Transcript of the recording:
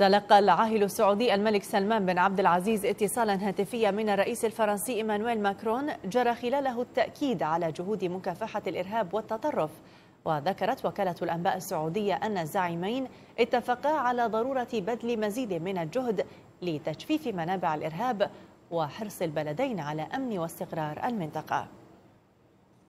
تلقى العاهل السعودي الملك سلمان بن عبد العزيز اتصالا هاتفيا من الرئيس الفرنسي ايمانويل ماكرون جرى خلاله التاكيد على جهود مكافحه الارهاب والتطرف وذكرت وكاله الانباء السعوديه ان الزعيمين اتفقا على ضروره بذل مزيد من الجهد لتجفيف منابع الارهاب وحرص البلدين على امن واستقرار المنطقه